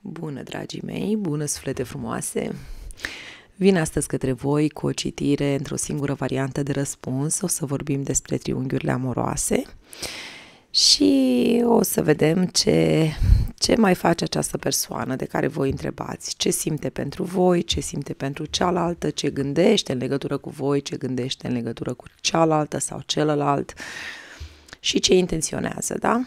Bună, dragii mei! Bună, suflete frumoase! Vin astăzi către voi cu o citire într-o singură variantă de răspuns. O să vorbim despre triunghiurile amoroase și o să vedem ce, ce mai face această persoană de care voi întrebați. Ce simte pentru voi, ce simte pentru cealaltă, ce gândește în legătură cu voi, ce gândește în legătură cu cealaltă sau celălalt și ce intenționează, da?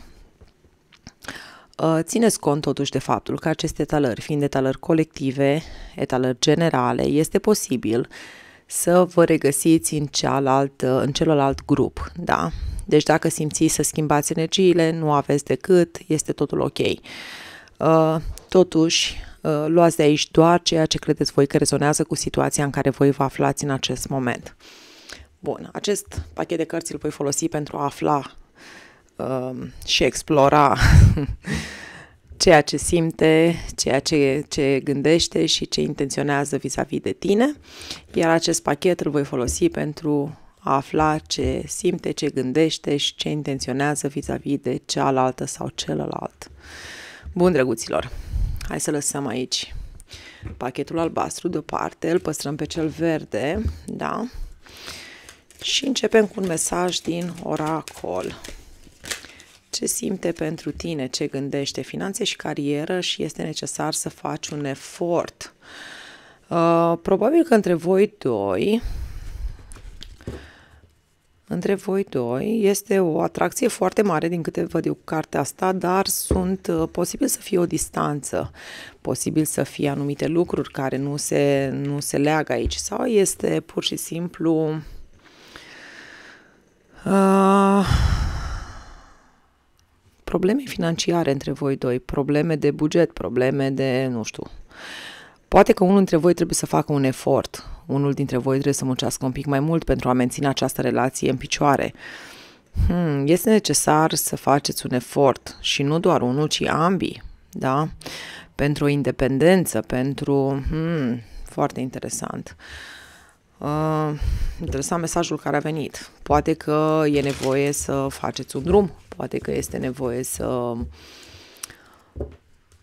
Uh, țineți cont totuși de faptul că aceste etalări, fiind etalări colective, etalări generale, este posibil să vă regăsiți în, cealaltă, uh, în celălalt grup, da? Deci dacă simțiți să schimbați energiile, nu aveți decât, este totul ok. Uh, totuși, luați de aici doar ceea ce credeți voi că rezonează cu situația în care voi vă aflați în acest moment. Bun, acest pachet de cărți îl voi folosi pentru a afla Um, și explora ceea ce simte, ceea ce, ce gândește și ce intenționează vis-a-vis de tine, iar acest pachet îl voi folosi pentru a afla ce simte, ce gândește și ce intenționează vis-a-vis de cealaltă sau celălalt. Bun, drăguților, hai să lăsăm aici pachetul albastru deoparte, îl păstrăm pe cel verde, da? Și începem cu un mesaj din oracol ce simte pentru tine, ce gândește, finanțe și carieră și este necesar să faci un efort. Uh, probabil că între voi doi între voi doi este o atracție foarte mare din câte văd eu cartea asta, dar sunt uh, posibil să fie o distanță, posibil să fie anumite lucruri care nu se, nu se leagă aici sau este pur și simplu uh, probleme financiare între voi doi, probleme de buget, probleme de, nu știu, Poate că unul dintre voi trebuie să facă un efort, unul dintre voi trebuie să muncească un pic mai mult pentru a menține această relație în picioare. Hmm, este necesar să faceți un efort și nu doar unul, ci ambii, da? Pentru independență, pentru... Hmm, foarte interesant. Uh, interesant mesajul care a venit. Poate că e nevoie să faceți un drum poate că este nevoie să...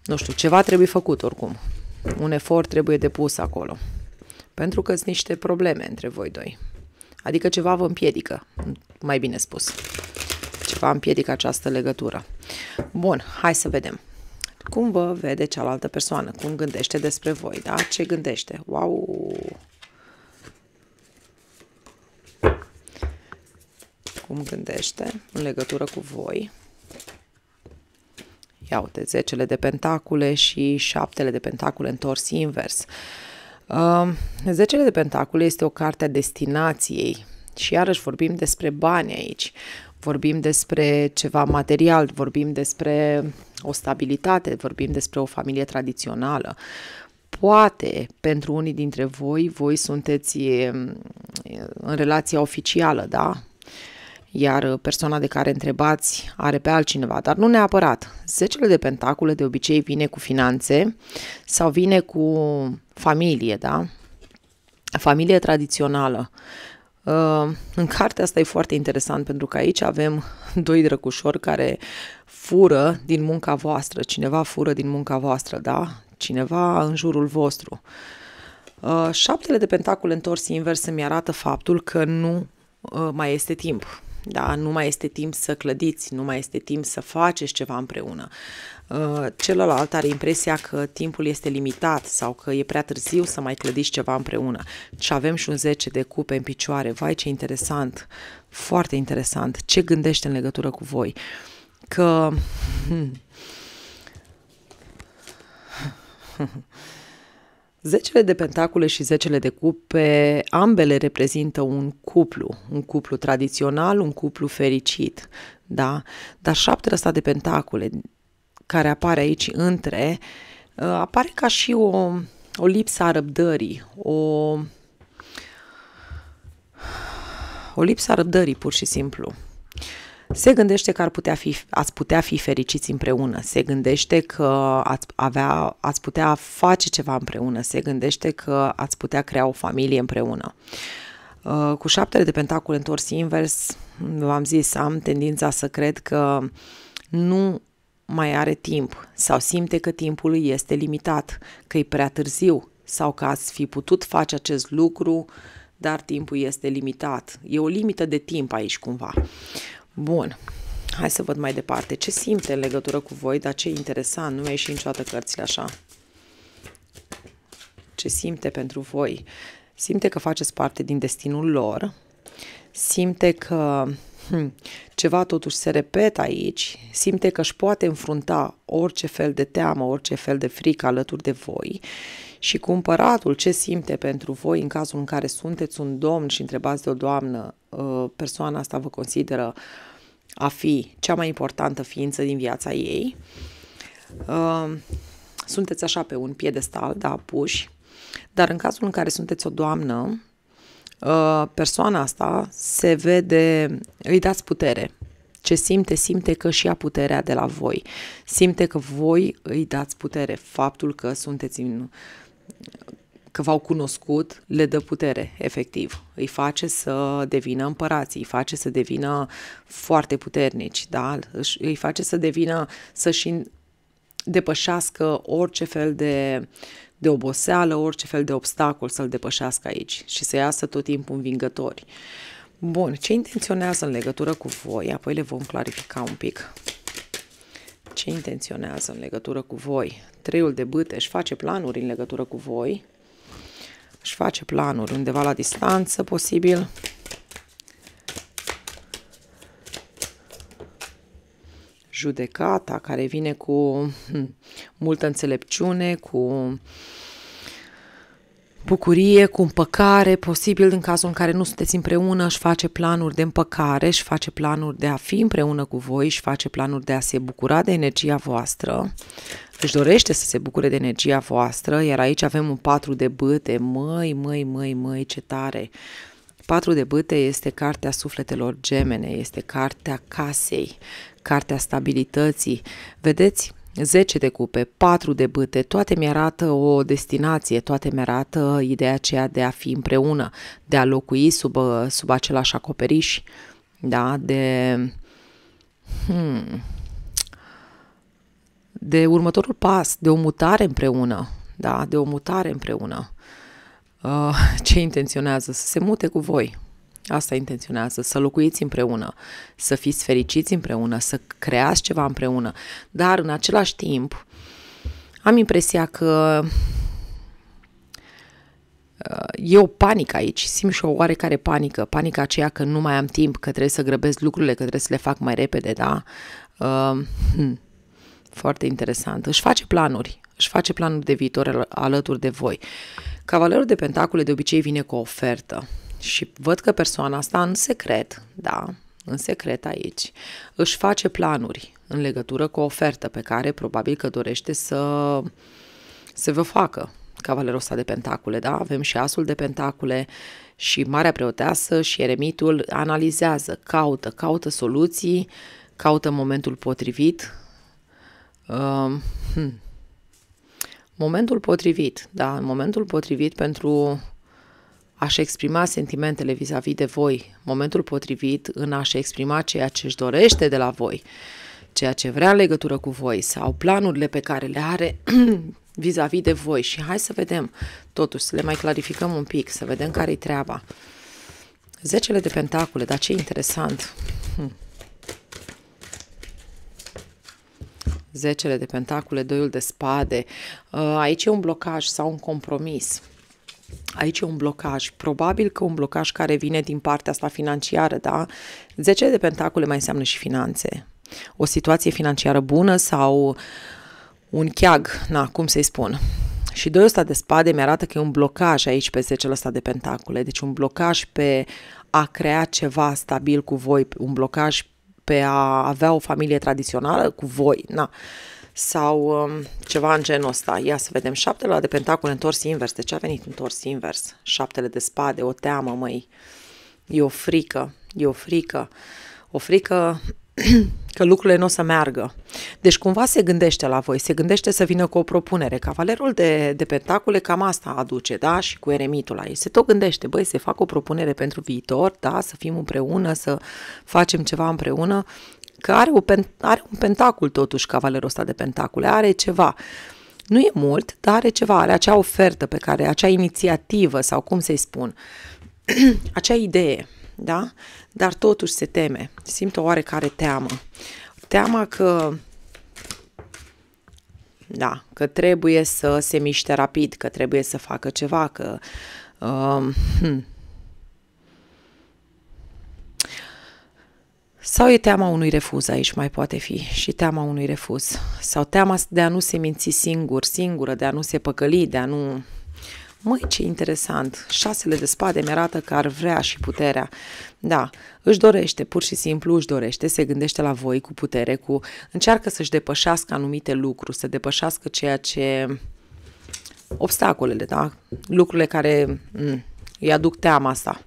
Nu știu, ceva trebuie făcut oricum. Un efort trebuie depus acolo. Pentru că sunt niște probleme între voi doi. Adică ceva vă împiedică, mai bine spus. Ceva împiedică această legătură. Bun, hai să vedem. Cum vă vede cealaltă persoană? Cum gândește despre voi? Da? Ce gândește? Wow! cum gândește în legătură cu voi. Ia uite, zecele de pentacule și șaptele de pentacule întors invers. Um, zecele de pentacule este o carte a destinației și iarăși vorbim despre bani aici, vorbim despre ceva material, vorbim despre o stabilitate, vorbim despre o familie tradițională. Poate pentru unii dintre voi, voi sunteți um, în relația oficială, da? iar uh, persoana de care întrebați are pe altcineva, dar nu neapărat. Zecele de pentacule de obicei vine cu finanțe sau vine cu familie, da? Familie tradițională. Uh, în cartea asta e foarte interesant pentru că aici avem doi drăgușori care fură din munca voastră, cineva fură din munca voastră, da? Cineva în jurul vostru. Uh, șaptele de pentacule întors invers îmi arată faptul că nu mai este timp da? nu mai este timp să clădiți, nu mai este timp să faceți ceva împreună. Uh, celălalt are impresia că timpul este limitat sau că e prea târziu să mai clădiți ceva împreună. Și avem și un 10 de cupe în picioare. Vai, ce interesant! Foarte interesant! Ce gândește în legătură cu voi? Că... Hmm, Zecele de pentacule și zecele de cupe, ambele reprezintă un cuplu, un cuplu tradițional, un cuplu fericit, da? Dar șaptele asta de pentacule, care apare aici între, uh, apare ca și o, o lipsă a răbdării, o, o lipsă a răbdării, pur și simplu se gândește că ar putea fi, ați putea fi fericiți împreună, se gândește că ați, avea, ați putea face ceva împreună, se gândește că ați putea crea o familie împreună. Uh, cu șaptele de pentacul întors invers, v-am zis, am tendința să cred că nu mai are timp sau simte că timpul îi este limitat, că e prea târziu sau că ați fi putut face acest lucru, dar timpul este limitat. E o limită de timp aici cumva. Uh, Bun. Hai să văd mai departe. Ce simte în legătură cu voi, dar ce interesant, nu mi-a ieșit niciodată cărțile așa. Ce simte pentru voi? Simte că faceți parte din destinul lor, simte că hm, ceva totuși se repetă aici, simte că își poate înfrunta orice fel de teamă, orice fel de frică alături de voi și cu împăratul ce simte pentru voi în cazul în care sunteți un domn și întrebați de o doamnă, ă, persoana asta vă consideră uh, a fi cea mai importantă ființă din viața ei. Um, sunteți așa pe un piedestal, da, puși, dar în cazul în care sunteți o doamnă, uh, persoana asta se vede, îi dați putere. Ce simte, simte că și ia puterea de la voi. Simte că voi îi dați putere. Faptul că sunteți în că v-au cunoscut, le dă putere, efectiv. Îi face să devină împărații, îi face să devină foarte puternici, da? îi face să devină, să-și depășească orice fel de, de oboseală, orice fel de obstacol să-l depășească aici și să iasă tot timpul învingători. Bun, ce intenționează în legătură cu voi? Apoi le vom clarifica un pic ce intenționează în legătură cu voi. Treiul de bâte își face planuri în legătură cu voi își face planuri undeva la distanță, posibil. Judecata, care vine cu hm, multă înțelepciune, cu bucurie, cu împăcare, posibil în cazul în care nu sunteți împreună, își face planuri de împăcare, își face planuri de a fi împreună cu voi, își face planuri de a se bucura de energia voastră, își dorește să se bucure de energia voastră, iar aici avem un patru de băte, măi, măi, măi, măi, ce tare! Patru de băte este cartea sufletelor gemene, este cartea casei, cartea stabilității. Vedeți, 10 de cupe, 4 de bâte, toate mi-arată o destinație, toate mi-arată ideea aceea de a fi împreună, de a locui sub, uh, sub același acoperiș, da, de... Hmm, de următorul pas, de o mutare împreună, da, de o mutare împreună. Uh, ce intenționează să se mute cu voi, Asta intenționează, să locuiți împreună, să fiți fericiți împreună, să creați ceva împreună. Dar în același timp am impresia că uh, e o panică aici, simt și o oarecare panică, panica aceea că nu mai am timp, că trebuie să grăbesc lucrurile, că trebuie să le fac mai repede, da? Uh, hmm. Foarte interesant. Își face planuri, își face planuri de viitor alături de voi. Cavalerul de Pentacule de obicei vine cu o ofertă și văd că persoana asta în secret, da, în secret aici, își face planuri în legătură cu o ofertă pe care probabil că dorește să se vă facă cavalerul ăsta de pentacule, da? Avem și asul de pentacule și Marea Preoteasă și Eremitul analizează, caută, caută soluții, caută momentul potrivit. Uh, hmm. Momentul potrivit, da? Momentul potrivit pentru aș exprima sentimentele vis-a-vis de voi, momentul potrivit în a-și exprima ceea ce își dorește de la voi, ceea ce vrea în legătură cu voi sau planurile pe care le are vis-a-vis de voi. Și hai să vedem, totuși, să le mai clarificăm un pic, să vedem care-i treaba. Zecele de pentacule, dar ce interesant! Hm. Zecele de pentacule, doiul de spade. Ă, aici e un blocaj sau un compromis Aici e un blocaj, probabil că un blocaj care vine din partea asta financiară, da? 10 de pentacule mai înseamnă și finanțe. O situație financiară bună sau un cheag, na, cum să-i spun. Și doi ăsta de spade mi-arată că e un blocaj aici pe 10 ăsta de pentacule, deci un blocaj pe a crea ceva stabil cu voi, un blocaj pe a avea o familie tradițională cu voi, na sau um, ceva în genul ăsta. Ia să vedem. Șaptele la de pentacul întors invers. De ce a venit întors invers? Șaptele de spade, o teamă, măi. E o frică, e o frică. O frică că lucrurile nu o să meargă. Deci cumva se gândește la voi, se gândește să vină cu o propunere. Cavalerul de, de pentacule cam asta aduce, da? Și cu eremitul la ei. Se tot gândește, băi, se fac o propunere pentru viitor, da? Să fim împreună, să facem ceva împreună că are, o pen, are un pentacul totuși cavalerul ăsta de pentacule, are ceva. Nu e mult, dar are ceva, are acea ofertă pe care, acea inițiativă sau cum să-i spun, acea idee, da? Dar totuși se teme, simt o oarecare teamă. Teama că da, că trebuie să se miște rapid, că trebuie să facă ceva, că uh, hmm, Sau e teama unui refuz aici, mai poate fi și teama unui refuz. Sau teama de a nu se minți singur, singură, de a nu se păcăli, de a nu... Măi, ce interesant! Șasele de spade mi arată că ar vrea și puterea. Da, își dorește, pur și simplu își dorește, se gândește la voi cu putere, cu încearcă să-și depășească anumite lucruri, să depășească ceea ce... obstacolele, da? Lucrurile care m- mm, îi aduc teama asta.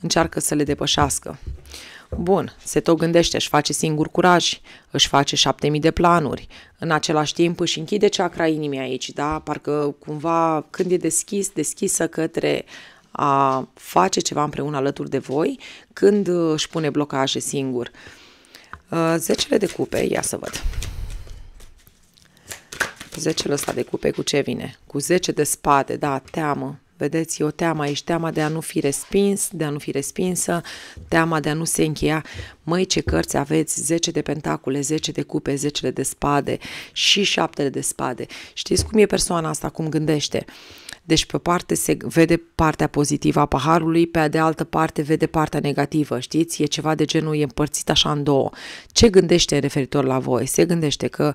Încearcă să le depășească. Bun, se tot gândește, își face singur curaj, își face șapte mii de planuri, în același timp își închide ceacra inimii aici, da? Parcă cumva când e deschis, deschisă către a face ceva împreună alături de voi, când uh, își pune blocaje singur. Uh, zecele de cupe, ia să văd. Zecele ăsta de cupe cu ce vine? Cu zece de spade, da, teamă, Vedeți, e o teamă aici, teama de a nu fi respins, de a nu fi respinsă, teama de a nu se încheia. Măi, ce cărți aveți? 10 de pentacule, 10 de cupe, 10 de spade și 7 de spade. Știți cum e persoana asta, cum gândește? Deci pe o parte se vede partea pozitivă a paharului, pe de altă parte vede partea negativă, știți? E ceva de genul, e împărțit așa în două. Ce gândește referitor la voi? Se gândește că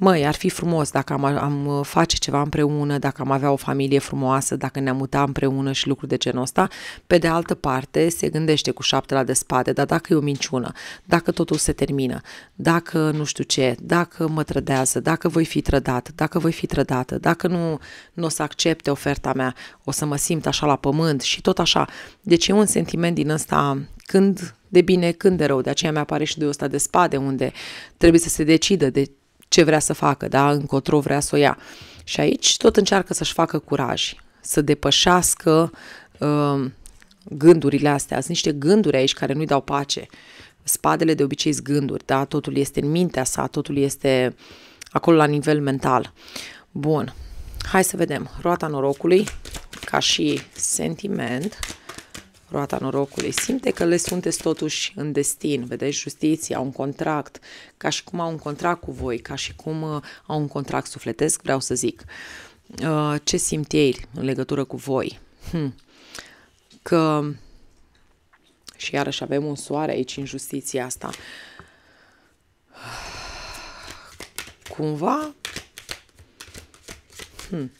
măi, ar fi frumos dacă am, am uh, face ceva împreună, dacă am avea o familie frumoasă, dacă ne-am muta împreună și lucruri de genul ăsta. Pe de altă parte, se gândește cu șapte la de spate, dar dacă e o minciună, dacă totul se termină, dacă nu știu ce, dacă mă trădează, dacă voi fi trădat, dacă voi fi trădată, dacă nu, nu o să accepte oferta mea, o să mă simt așa la pământ și tot așa. Deci e un sentiment din ăsta când de bine, când de rău. De aceea mi apare și de ăsta de spade, unde trebuie să se decidă de ce vrea să facă, da? încotro vrea să o ia. Și aici tot încearcă să-și facă curaj, să depășească uh, gândurile astea. Sunt niște gânduri aici care nu-i dau pace. Spadele de obicei sunt gânduri, da? totul este în mintea sa, totul este acolo la nivel mental. Bun, hai să vedem. Roata norocului, ca și sentiment, roata norocului. Simte că le sunteți totuși în destin, vedeți, justiția, un contract, ca și cum au un contract cu voi, ca și cum uh, au un contract sufletesc, vreau să zic. Uh, ce simt ei în legătură cu voi? Hmm. Că și iarăși avem un soare aici în justiția asta. Cumva... Hmm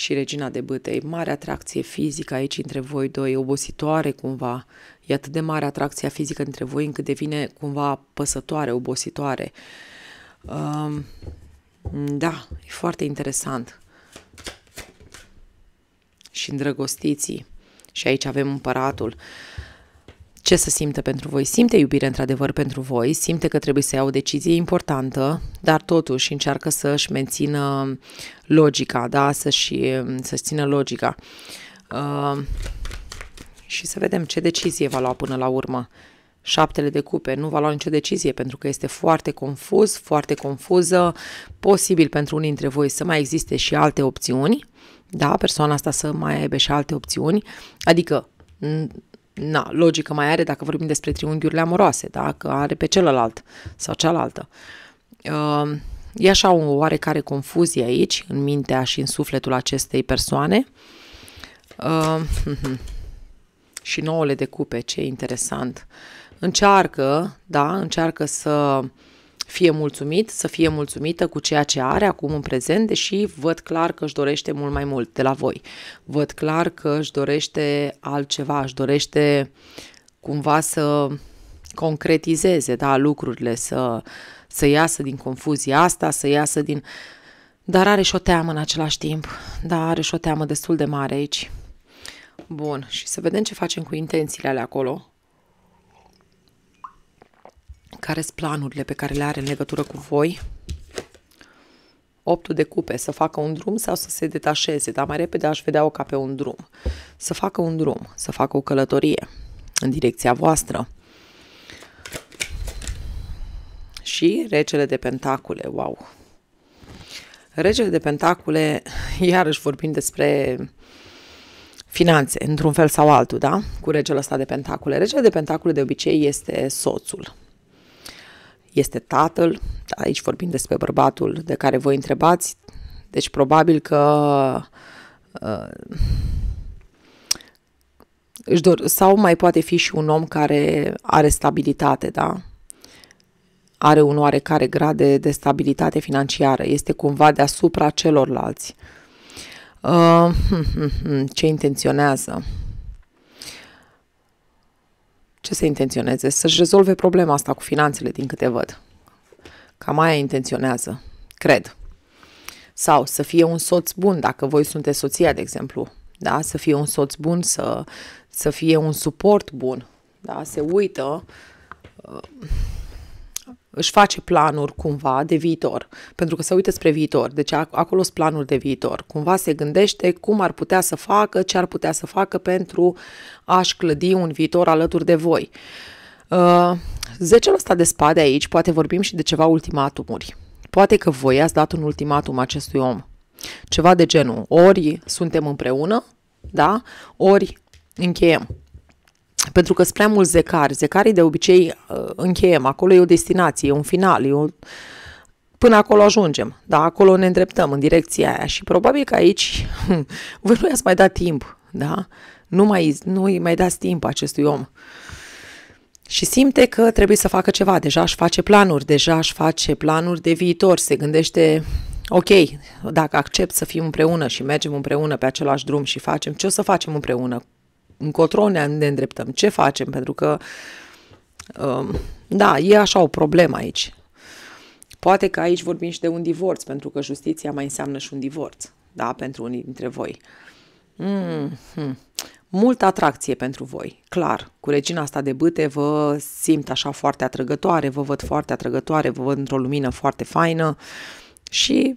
și Regina de Bâtei. Mare atracție fizică aici între voi doi, obositoare cumva. E atât de mare atracția fizică între voi încât devine cumva păsătoare, obositoare. Um, da, e foarte interesant. Și îndrăgostiții. Și aici avem împăratul. Uh, ce să simte pentru voi. Simte iubire într-adevăr pentru voi, simte că trebuie să ia o decizie importantă, dar totuși încearcă să-și mențină logica, da? să-și să țină logica. Uh, și să vedem ce decizie va lua până la urmă. Șaptele de cupe nu va lua nicio decizie pentru că este foarte confuz, foarte confuză, posibil pentru unii dintre voi să mai existe și alte opțiuni, da, persoana asta să mai aibă și alte opțiuni, adică na, logică mai are dacă vorbim despre triunghiurile amoroase, dacă are pe celălalt sau cealaltă. Ehm, e așa o oarecare confuzie aici, în mintea și în sufletul acestei persoane. Ehm, mhm. și nouăle de cupe, ce interesant. Încearcă, da, încearcă să fie mulțumit, să fie mulțumită cu ceea ce are acum în prezent, deși văd clar că își dorește mult mai mult de la voi. Văd clar că își dorește altceva, își dorește cumva să concretizeze da, lucrurile, să, să iasă din confuzia asta, să iasă din... Dar are și o teamă în același timp, da, are și o teamă destul de mare aici. Bun, și să vedem ce facem cu intențiile alea acolo care sunt planurile pe care le are în legătură cu voi. Optul de cupe, să facă un drum sau să se detașeze, dar mai repede aș vedea-o ca pe un drum. Să facă un drum, să facă o călătorie în direcția voastră. Și regele de pentacule, wow! Regele de pentacule, iarăși vorbim despre finanțe, într-un fel sau altul, da? Cu regele ăsta de pentacule. Regele de pentacule de obicei este soțul, este tatăl, aici vorbim despre bărbatul de care vă întrebați, deci probabil că uh, își dor, sau mai poate fi și un om care are stabilitate, da? Are un oarecare grad de, de stabilitate financiară, este cumva deasupra celorlalți. Uh, hmm, hmm, hmm, ce intenționează? ce să intenționeze? Să-și rezolve problema asta cu finanțele, din câte văd. Cam aia intenționează, cred. Sau să fie un soț bun, dacă voi sunteți soția, de exemplu. Da? Să fie un soț bun, să, să fie un suport bun. Da? Se uită. Uh, își face planuri cumva de viitor, pentru că se uită spre viitor, deci acolo sunt planuri de viitor. Cumva se gândește cum ar putea să facă, ce ar putea să facă pentru a-și clădi un viitor alături de voi. Uh, zecelul ăsta de spade aici, poate vorbim și de ceva ultimatumuri. Poate că voi ați dat un ultimatum acestui om. Ceva de genul, ori suntem împreună, da? ori încheiem pentru că sunt prea mulți zecari. Zecarii de obicei uh, încheiem, acolo e o destinație, e un final, e o... Până acolo ajungem, da? Acolo ne îndreptăm, în direcția aia și probabil că aici vă nu i-ați mai dat timp, da? Nu, mai, nu îi mai dați timp acestui om. Și simte că trebuie să facă ceva, deja își face planuri, deja își face planuri de viitor, se gândește, ok, dacă accept să fim împreună și mergem împreună pe același drum și facem, ce o să facem împreună? încotro ne, îndreptăm, ce facem, pentru că, um, da, e așa o problemă aici. Poate că aici vorbim și de un divorț, pentru că justiția mai înseamnă și un divorț, da, pentru unii dintre voi. Mm-hmm. Multă atracție pentru voi, clar. Cu regina asta de bâte vă simt așa foarte atrăgătoare, vă văd foarte atrăgătoare, vă văd într-o lumină foarte faină și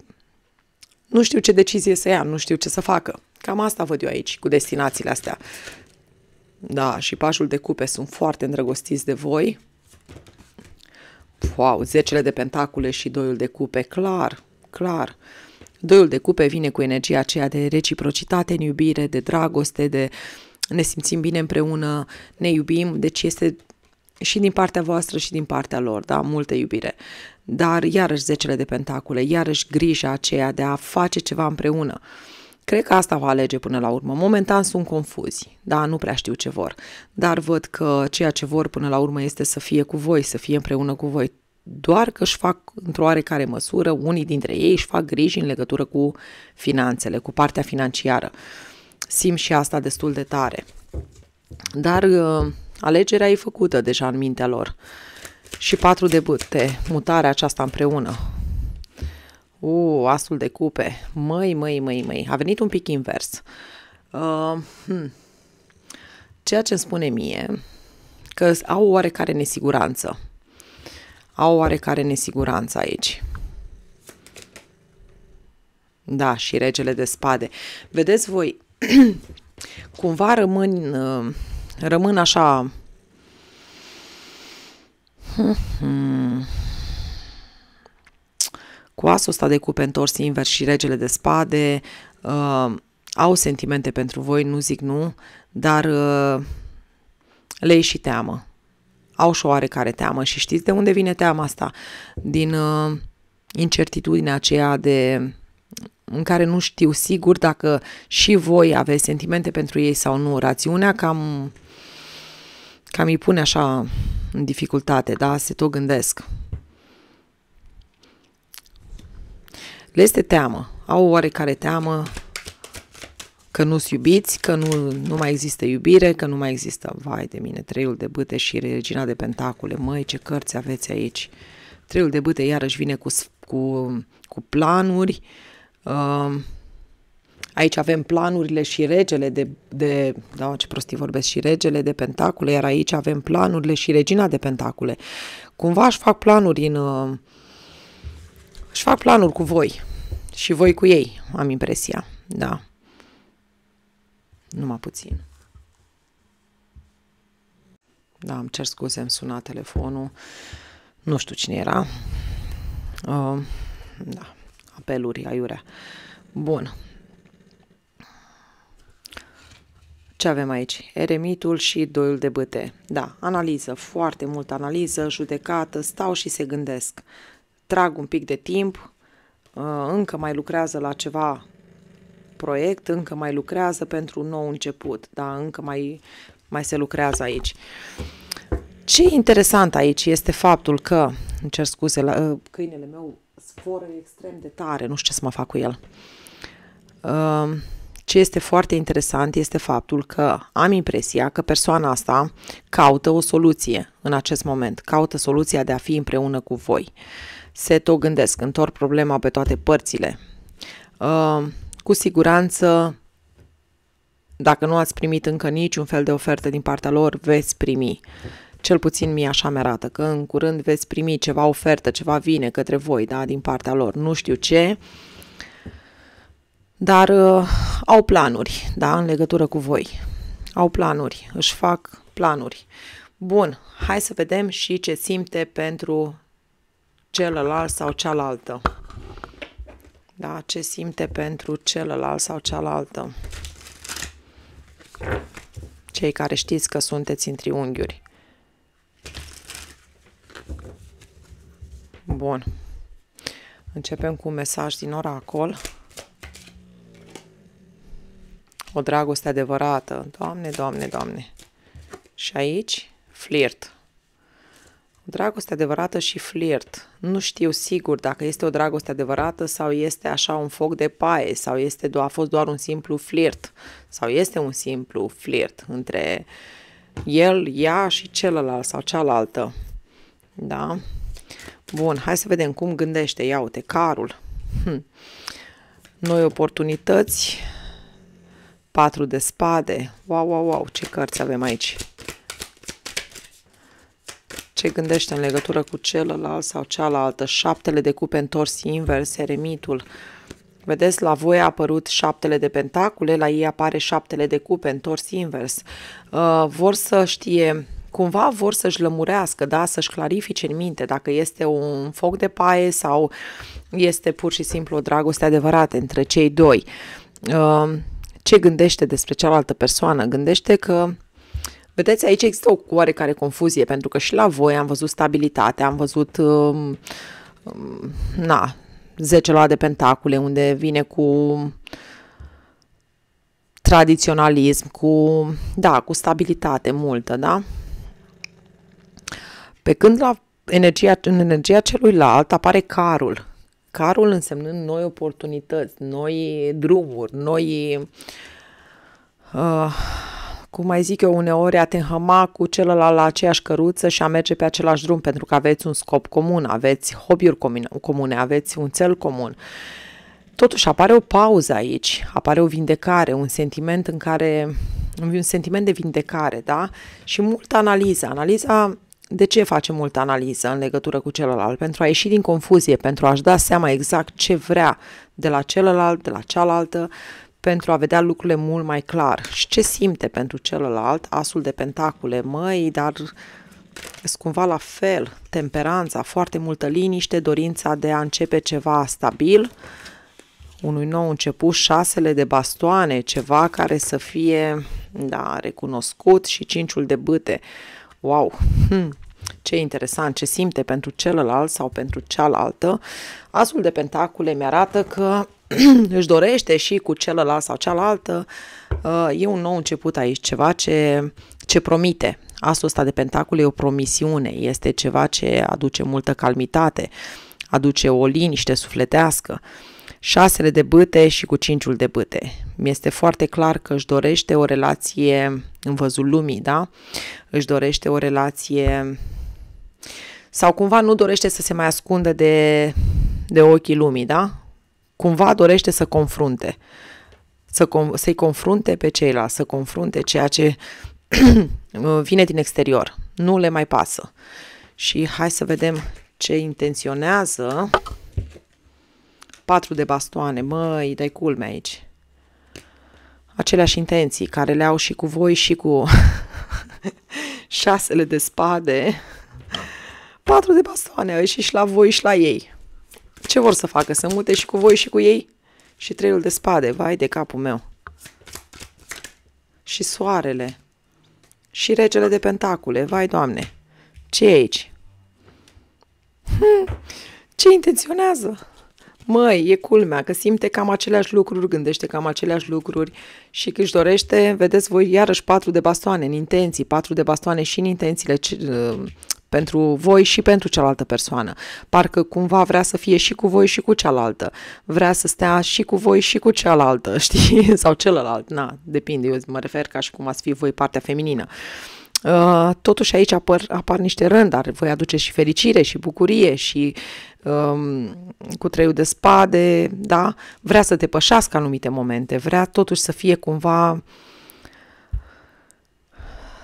nu știu ce decizie să ia, nu știu ce să facă. Cam asta văd eu aici, cu destinațiile astea. Da, și pașul de cupe sunt foarte îndrăgostiți de voi. Wow, zecele de pentacule și doiul de cupe, clar, clar. Doiul de cupe vine cu energia aceea de reciprocitate în iubire, de dragoste, de ne simțim bine împreună, ne iubim, deci este și din partea voastră și din partea lor, da, multă iubire. Dar iarăși zecele de pentacule, iarăși grija aceea de a face ceva împreună. Uh, Cred că asta va alege până la urmă. Momentan sunt confuzi, da, nu prea știu ce vor, dar văd că ceea ce vor până la urmă este să fie cu voi, să fie împreună cu voi. Doar că își fac într-o oarecare măsură, unii dintre ei își fac griji în legătură cu finanțele, cu partea financiară. Simt și asta destul de tare. Dar uh, alegerea e făcută deja în mintea lor. Și patru de bute, mutarea aceasta împreună, U, uh, asul de cupe. Măi, măi, măi, măi. A venit un pic invers. Uh, hmm. Ceea ce îmi spune mie că au oarecare nesiguranță. Au oarecare nesiguranță aici. Da, și regele de spade. Vedeți voi, cumva rămân, uh, rămân așa... Hmm, hmm cu asul ăsta de cupe întors invers și regele de spade, uh, au sentimente pentru voi, nu zic nu, dar uh, le și teamă. Au și o oarecare teamă și știți de unde vine teama asta? Din uh, incertitudinea aceea de în care nu știu sigur dacă și voi aveți sentimente pentru ei sau nu. Rațiunea cam, cam îi pune așa în dificultate, da? Se tot gândesc. Le este teamă. Au o oarecare teamă că nu sunt iubiți, că nu, nu mai există iubire, că nu mai există, vai de mine, treiul de bâte și regina de pentacule, măi ce cărți aveți aici. Treiul de bâte iarăși vine cu, cu, cu planuri, um, aici avem planurile și regele de, de, da, ce prostii vorbesc, și regele de pentacule, iar aici avem planurile și regina de pentacule. Cumva aș fac planuri în... Uh, își fac planuri cu voi și voi cu ei, am impresia, da. Numai puțin. Da, îmi cer scuze, îmi suna telefonul. Nu știu cine era. Uh, da, apeluri, aiurea. Bun. Ce avem aici? Eremitul și doiul de băte. Da, analiză, foarte multă analiză, judecată, stau și se gândesc. Uh, trag un pic de timp, uh, încă mai lucrează la ceva proiect, încă mai lucrează pentru un nou început, da, încă mai, mai se lucrează aici. Ce e interesant aici este faptul că, îmi cer scuze, la, uh, câinele meu sforă extrem de tare, nu știu ce să mă fac cu el. Uh, ce este foarte interesant este faptul că am impresia că persoana asta caută o soluție în acest moment, caută soluția de a fi împreună cu voi. Se tot gândesc, întorc problema pe toate părțile. Uh, cu siguranță, dacă nu ați primit încă niciun fel de ofertă din partea lor, veți primi cel puțin mie așa mi-arată, că în curând veți primi ceva ofertă, ceva vine către voi, da, din partea lor. Nu știu ce, dar uh, au planuri, da, în legătură cu voi. Au planuri, își fac planuri. Bun, hai să vedem și ce simte pentru celălalt sau cealaltă. Da, ce simte pentru celălalt sau cealaltă. Cei care știți că sunteți în triunghiuri. Bun. Începem cu un mesaj din oracol o dragoste adevărată. Doamne, doamne, doamne. Și aici, flirt. O dragoste adevărată și flirt. Nu știu sigur dacă este o dragoste adevărată sau este așa un foc de paie sau este a fost doar un simplu flirt sau este un simplu flirt între el, ea și celălalt sau cealaltă. Da? Bun, hai să vedem cum gândește. Ia uite, carul. Hm. Noi oportunități, Patru de spade. Wow, wow, wow, ce cărți avem aici. Ce gândește în legătură cu celălalt sau cealaltă? Șaptele de cupe întors invers, eremitul. Vedeți, la voi a apărut șaptele de pentacule, la ei apare șaptele de cupe întors invers. Uh, vor să știe cumva vor să-și lămurească, da? să-și clarifice în minte dacă este un foc de paie sau este pur și simplu o dragoste adevărată între cei doi. Uh, ce gândește despre cealaltă persoană. Gândește că Vedeți, aici există o oarecare confuzie, pentru că și la voi am văzut stabilitate, am văzut, um, um, na, 10 la de pentacule, unde vine cu tradiționalism, cu, da, cu stabilitate multă, da? Pe când la energia, în energia celuilalt apare carul, carul însemnând noi oportunități, noi drumuri, noi, uh, cum mai zic eu, uneori a te înhăma cu celălalt la aceeași căruță și a merge pe același drum pentru că aveți un scop comun, aveți hobby-uri comune, aveți un cel comun. Totuși apare o pauză aici, apare o vindecare, un sentiment în care un sentiment de vindecare, da? Și multă analiză. Analiza de ce face multă analiză în legătură cu celălalt? Pentru a ieși din confuzie, pentru a-și da seama exact ce vrea de la celălalt, de la cealaltă, pentru a vedea lucrurile mult mai clar și ce simte pentru celălalt, asul de pentacule, măi, dar sunt cumva la fel, temperanța, foarte multă liniște, dorința de a începe ceva stabil, unui nou început, șasele de bastoane, ceva care să fie da, recunoscut și cinciul de bâte, wow, hmm, ce interesant, ce simte pentru celălalt sau pentru cealaltă, asul de pentacule mi-arată că își dorește și cu celălalt sau cealaltă, uh, e un nou început aici, ceva ce, ce promite. Asul ăsta de pentacule e o promisiune, este ceva ce aduce multă calmitate, aduce o liniște sufletească. Uh, șasele de bâte și cu cinciul de bâte. Mi-este foarte clar că își dorește o relație în văzul lumii, da? Își dorește o relație sau cumva nu dorește să se mai ascundă de, de ochii lumii, da? Cumva dorește să confrunte, să com- să-i confrunte pe ceilalți, să confrunte ceea ce vine din exterior. Nu le mai pasă. Și hai să vedem ce intenționează patru de bastoane, măi, dai culme aici. Aceleași intenții care le au și cu voi și cu șasele de spade, patru de bastoane, și și la voi și la ei. Ce vor să facă? Să mute și cu voi și cu ei? Și treiul de spade, vai de capul meu. Și soarele. Și regele de pentacule, vai doamne. Ce e aici? ce intenționează? măi, e culmea, că simte cam aceleași lucruri, gândește cam aceleași lucruri și că își dorește, vedeți voi, iarăși patru de bastoane în intenții, patru de bastoane și în intențiile uh, pentru voi și pentru cealaltă persoană. Parcă cumva vrea să fie și cu voi și cu cealaltă. Vrea să stea și cu voi și cu cealaltă, știi? Sau celălalt, na, depinde, eu mă refer ca și cum ați fi voi partea feminină. Uh, totuși aici apar, apar niște dar voi aduce și fericire și bucurie și Um, cu treiul de spade, da? vrea să te pășească anumite momente, vrea totuși să fie cumva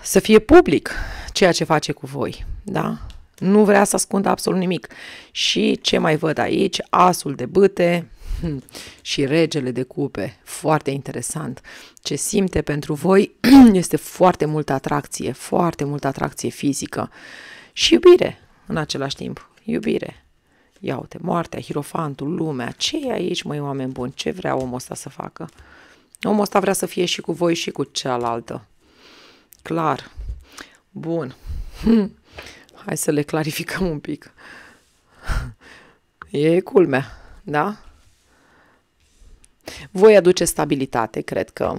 să fie public ceea ce face cu voi, da? Nu vrea să ascundă absolut nimic. Și ce mai văd aici? Asul de bâte și regele de cupe. Foarte interesant. Ce simte pentru voi este foarte multă atracție, foarte multă atracție fizică și iubire în același timp. Iubire. Ia uite, moartea, hirofantul, lumea, ce e aici, măi oameni buni, ce vrea omul ăsta să facă? Omul ăsta vrea să fie și cu voi și cu cealaltă. Clar. Bun. Hai să le clarificăm un pic. E culmea, da? Voi aduce stabilitate, cred că,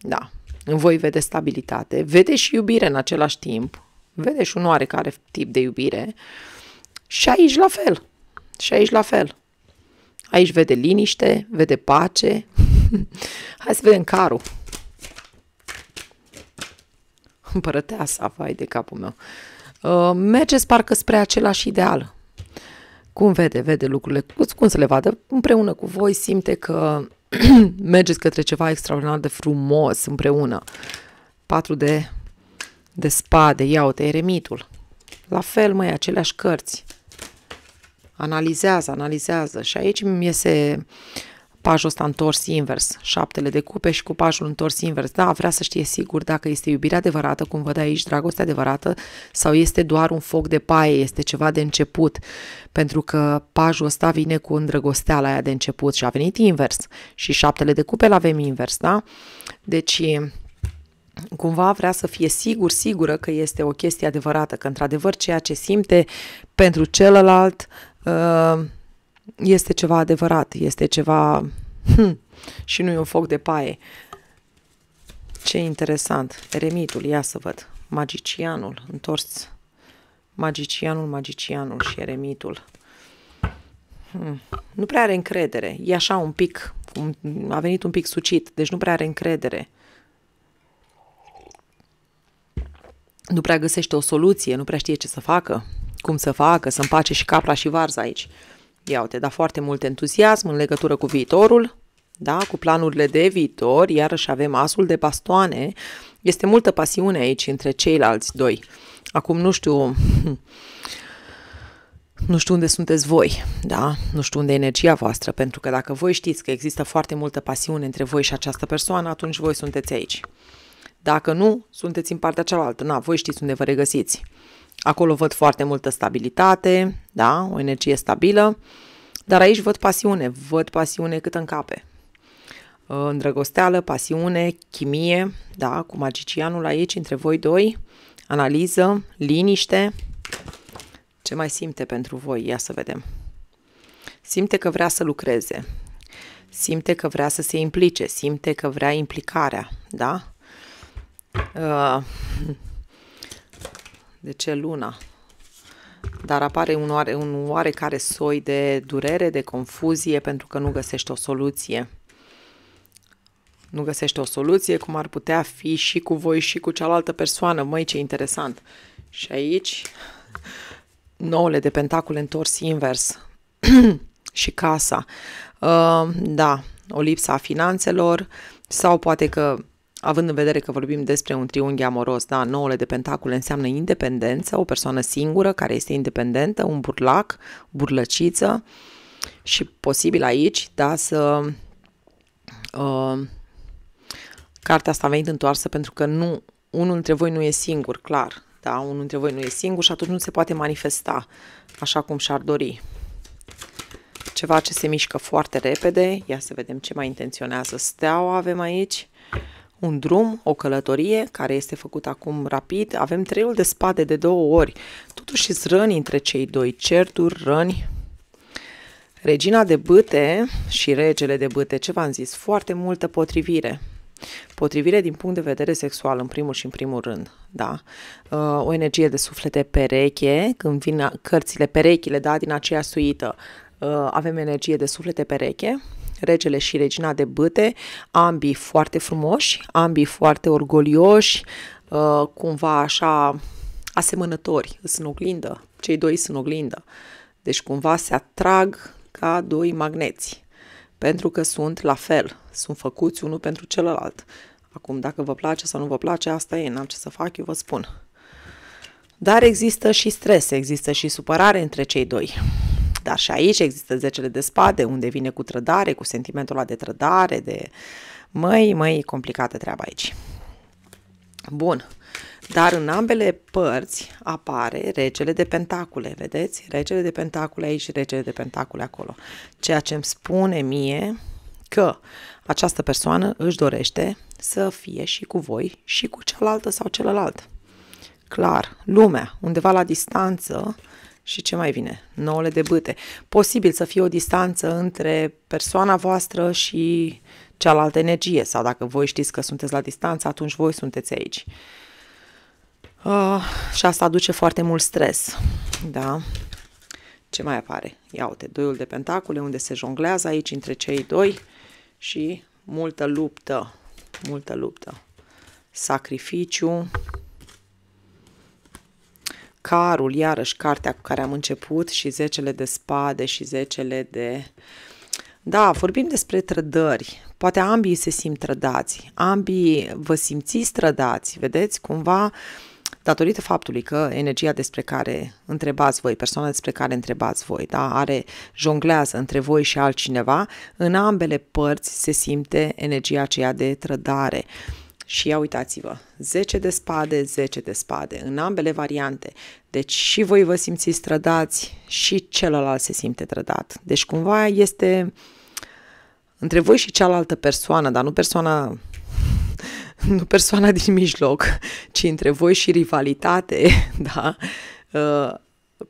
da, în voi vede stabilitate, vede și iubire în același timp, vede și un oarecare tip de iubire și aici la fel. Și aici la fel. Aici vede liniște, vede pace. Hai să vedem carul. Împărăteasa, vai de capul meu. Uh, mergeți parcă spre același ideal. Cum vede? Vede lucrurile. Cum să le vadă? Împreună cu voi simte că mergeți către ceva extraordinar de frumos împreună. Patru de, de spade, iau-te, eremitul. La fel, mai aceleași cărți analizează, analizează și aici mi iese pajul ăsta întors invers, șaptele de cupe și cu pajul întors invers. Da, vrea să știe sigur dacă este iubirea adevărată, cum văd aici, dragostea adevărată, sau este doar un foc de paie, este ceva de început, pentru că pajul ăsta vine cu îndrăgosteala aia de început și a venit invers și șaptele de cupe l-avem invers, da? Deci cumva vrea să fie sigur, sigură că este o chestie adevărată, că într-adevăr ceea ce simte pentru celălalt Uh, este ceva adevărat, este ceva hm, și nu e un foc de paie. Ce interesant, eremitul, ia să văd, magicianul, întors, magicianul, magicianul și eremitul. Hmm. Nu prea are încredere, e așa un pic, a venit un pic sucit, deci nu prea are încredere. Nu prea găsește o soluție, nu prea știe ce să facă cum să facă, să împace și capra și varza aici. Ia uite, da foarte mult entuziasm în legătură cu viitorul, da, cu planurile de viitor, iarăși avem asul de bastoane. Este multă pasiune aici între ceilalți doi. Acum nu știu, nu știu unde sunteți voi, da? Nu știu unde e energia voastră, pentru că dacă voi știți că există foarte multă pasiune între voi și această persoană, atunci voi sunteți aici. Dacă nu, sunteți în partea cealaltă. Na, voi știți unde vă regăsiți. Acolo văd foarte multă stabilitate, da, o energie stabilă, dar aici văd pasiune, văd pasiune cât încape. Uh, îndrăgosteală, pasiune, chimie, da, cu magicianul aici, între voi doi, analiză, liniște. Ce mai simte pentru voi? Ia să vedem. Simte că vrea să lucreze, simte că vrea să se implice, simte că vrea implicarea, da? Uh, de ce luna? Dar apare un, oare, un oarecare soi de durere, de confuzie, pentru că nu găsești o soluție. Nu găsești o soluție, cum ar putea fi și cu voi și cu cealaltă persoană. Măi, ce interesant! Și aici, nouăle de pentacule întors invers. și casa. Uh, da, o lipsă a finanțelor sau poate că având în vedere că vorbim despre un triunghi amoros, da, nouăle de pentacule înseamnă independență, o persoană singură care este independentă, un burlac, burlăciță și posibil aici, da, să... Uh, cartea asta a venit întoarsă pentru că nu, unul dintre voi nu e singur, clar, da, unul dintre voi nu e singur și atunci nu se poate manifesta așa cum și-ar dori. Ceva ce se mișcă foarte repede, ia să vedem ce mai intenționează steaua avem aici un drum, o călătorie care este făcută acum rapid, avem treiul de spade de două ori, totuși răni între cei doi, certuri, răni, Regina de bâte și regele de bâte, ce v-am zis, foarte multă potrivire. Potrivire din punct de vedere sexual, în primul și în primul rând, da? Uh, o energie de suflete pereche, când vin cărțile perechile, da, din aceea suită, uh, avem energie de suflete pereche, regele și regina de băte, ambii foarte frumoși, ambii foarte orgolioși, uh, cumva așa asemănători, sunt oglindă, cei doi sunt oglindă. Deci cumva se atrag ca doi magneți, pentru că sunt la fel, sunt făcuți unul pentru celălalt. Acum, dacă vă place sau nu vă place, asta e, n-am ce să fac, eu vă spun. Dar există și stres, există și supărare între cei doi. Dar și aici există zecele de spade, unde vine cu trădare, cu sentimentul ăla de trădare, de măi, măi, complicată treaba aici. Bun. Dar în ambele părți apare regele de pentacule, vedeți? Regele de pentacule aici și regele de pentacule acolo. Ceea ce îmi spune mie că această persoană își dorește să fie și cu voi și cu cealaltă sau celălalt. Clar, lumea, undeva la distanță, și ce mai vine? Nouăle de bâte. Posibil să fie o distanță între persoana voastră și cealaltă energie sau dacă voi știți că sunteți la distanță, atunci voi sunteți aici. Uh, și asta aduce foarte mult stres. Da? Ce mai apare? Ia uite, doiul de pentacule unde se jonglează aici între cei doi și multă luptă, multă luptă. Sacrificiu, Carul, iarăși cartea cu care am început și zecele de spade și zecele de... Da, vorbim despre trădări. Poate ambii se simt trădați, ambii vă simțiți trădați, vedeți, cumva datorită faptului că energia despre care întrebați voi, persoana despre care întrebați voi, da, are jonglează între voi și altcineva, în ambele părți se simte energia aceea de trădare. Uh, și ia uitați-vă, 10 de spade, 10 de spade, în ambele variante. Deci și voi vă simțiți trădați și celălalt se simte trădat. Deci cumva este între voi și cealaltă persoană, dar nu persoana nu persoana din mijloc, ci între voi și rivalitate, da? Ă,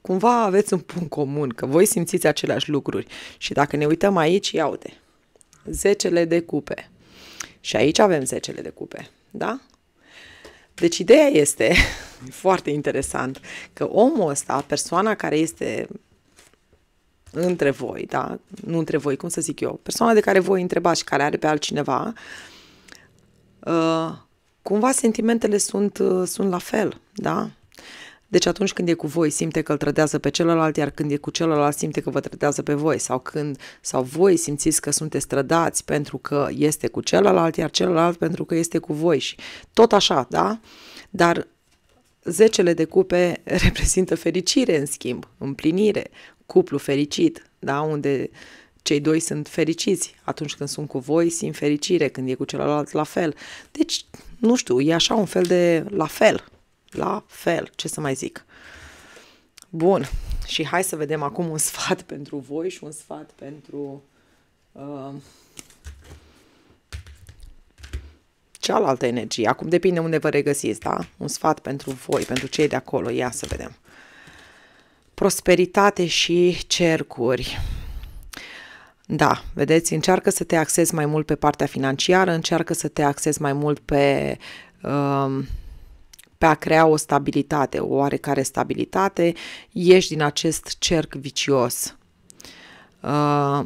cumva aveți un punct comun, că voi simțiți aceleași lucruri. Și dacă ne uităm aici, iau-te, zecele de cupe, și aici avem zecele de cupe, da? Deci ideea este foarte interesant că omul ăsta, persoana care este între voi, da? Nu între voi, cum să zic eu, persoana de care voi întrebați și care are pe altcineva, uh, cumva sentimentele sunt, uh, sunt la fel, da? Deci atunci când e cu voi, simte că îl trădează pe celălalt, iar când e cu celălalt, simte că vă trădează pe voi. Sau când sau voi simțiți că sunteți trădați pentru că este cu celălalt, iar celălalt pentru că este cu voi. Și tot așa, da? Dar zecele de cupe reprezintă fericire, în schimb, împlinire, cuplu fericit, da? Unde cei doi sunt fericiți. Atunci când sunt cu voi, simt fericire, când e cu celălalt, la fel. Deci, nu știu, e așa un fel de la fel, la fel, ce să mai zic. Bun, și hai să vedem acum un sfat pentru voi și un sfat pentru uh, cealaltă energie. Acum depinde unde vă regăsiți, da? Un sfat pentru voi, pentru cei de acolo. Ia să vedem. Prosperitate și cercuri. Da, vedeți, încearcă să te axezi mai mult pe partea financiară, încearcă să te axezi mai mult pe... Uh, pe a crea o stabilitate, o oarecare stabilitate, ieși din acest cerc vicios. Uh,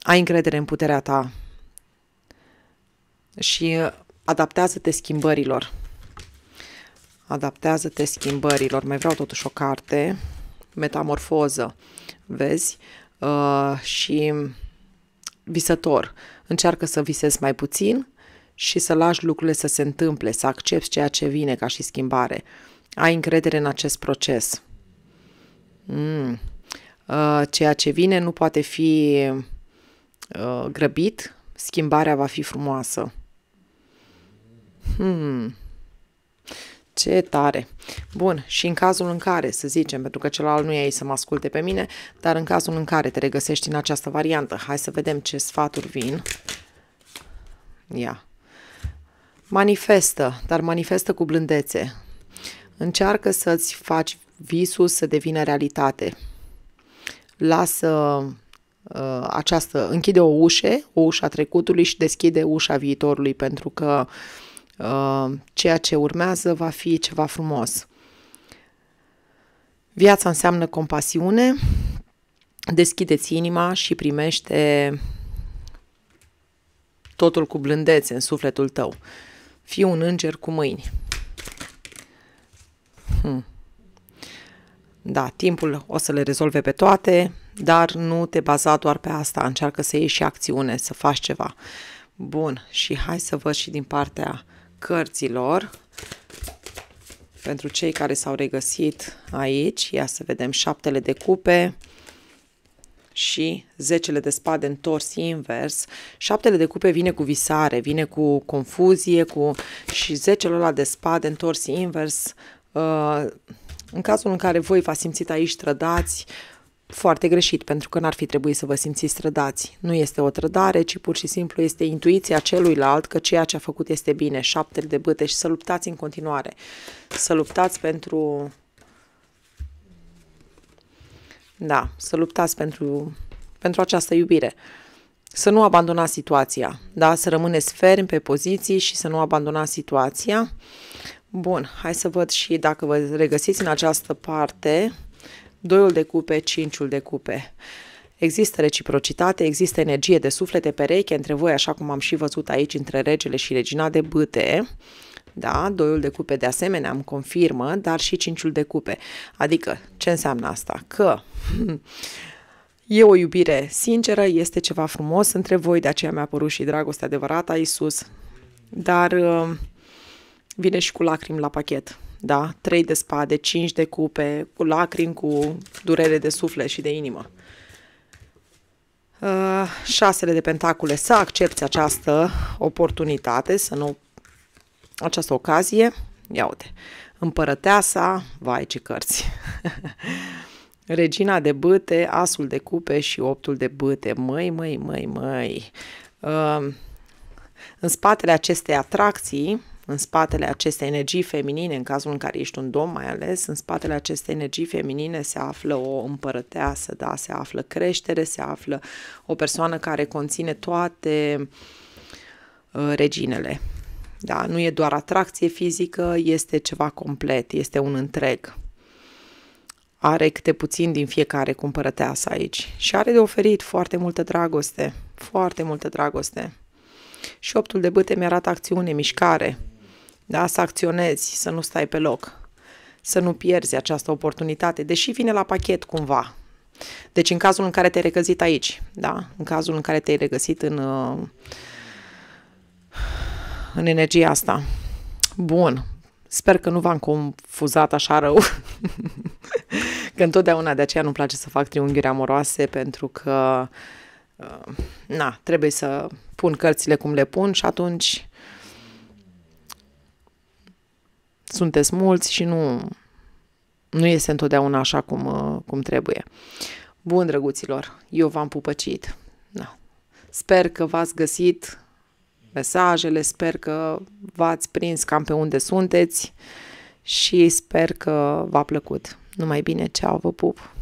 ai încredere în puterea ta și uh, adaptează-te schimbărilor. Adaptează-te schimbărilor. Mai vreau totuși o carte. Metamorfoză, vezi? Uh, și visător. Încearcă să visezi mai puțin, și să lași lucrurile să se întâmple, să accepti ceea ce vine ca și schimbare. Ai încredere în acest proces. Mm. Uh, ceea ce vine nu poate fi uh, grăbit, schimbarea va fi frumoasă. Hmm. Ce tare! Bun, și în cazul în care, să zicem, pentru că celălalt nu e aici să mă asculte pe mine, dar în cazul în care te regăsești în această variantă, hai să vedem ce sfaturi vin. Ia. Manifestă, dar manifestă cu blândețe. Încearcă să-ți faci visul să devină realitate. Lasă uh, această, închide o ușă, o ușa trecutului și deschide ușa viitorului, pentru că uh, ceea ce urmează va fi ceva frumos. Viața înseamnă compasiune, deschideți inima și primește totul cu blândețe în sufletul tău. Fii un înger cu mâini. Hmm. Da, timpul o să le rezolve pe toate, dar nu te baza doar pe asta. Încearcă să iei și acțiune, să faci ceva. Bun, și hai să văd și din partea cărților. Pentru cei care s-au regăsit aici, ia să vedem șaptele de cupe, și zecele de spade întors invers, șaptele de cupe vine cu visare, vine cu confuzie cu și zecele ăla de spade întors invers, uh, în cazul în care voi vă simțiți simțit aici trădați, foarte greșit, pentru că n-ar fi trebuit să vă simțiți trădați. Nu este o trădare, ci pur și simplu este intuiția celuilalt că ceea ce a făcut este bine, șaptele de bâte și să luptați în continuare. Să luptați pentru da, să luptați pentru, pentru această iubire. Să nu abandonați situația, da? Să rămâneți ferm pe poziții și să nu abandonați situația. Bun, hai să văd și dacă vă regăsiți în această parte. Doiul de cupe, cinciul de cupe. Există reciprocitate, există energie de suflete pereche între voi, așa cum am și văzut aici, între regele și regina de bâte. Uh, da? Doiul de cupe de asemenea îmi confirmă, dar și cinciul de cupe. Adică, ce înseamnă asta? Că E o iubire sinceră, este ceva frumos între voi, de aceea mi-a părut și dragostea adevărată a Isus, dar uh, vine și cu lacrimi la pachet, da? Trei de spade, cinci de cupe, cu lacrimi, cu durere de suflet și de inimă. Uh, șasele de pentacule să accepte această oportunitate, să nu această ocazie, ia uite, împărăteasa, vai ce cărți, regina de băte, asul de cupe și optul de băte, măi, măi, măi, măi. Um, în spatele acestei atracții, în spatele acestei energii feminine, în cazul în care ești un domn mai ales, în spatele acestei energii feminine se află o împărăteasă, da? se află creștere, se află o persoană care conține toate uh, reginele, da? Nu e doar atracție fizică, este ceva complet, este un întreg. Are câte puțin din fiecare cumpărăteasă aici și are de oferit foarte multă dragoste, foarte multă dragoste. Și optul de bâte mi-arată acțiune, mișcare, da? să acționezi, să nu stai pe loc, să nu pierzi această oportunitate, deși vine la pachet cumva. Deci în cazul în care te-ai regăsit aici, da? în cazul în care te-ai regăsit în... Uh, în energia asta. Bun. Sper că nu v-am confuzat așa rău. că întotdeauna de aceea nu-mi place să fac triunghiuri amoroase pentru că uh, na, trebuie să pun cărțile cum le pun și atunci sunteți mulți și nu, nu este întotdeauna așa cum, uh, cum trebuie. Bun, drăguților, eu v-am pupăcit. Na. Sper că v-ați găsit mesajele, sper că v-ați prins cam pe unde sunteți și sper că v-a plăcut. Numai bine, ceau, vă pup!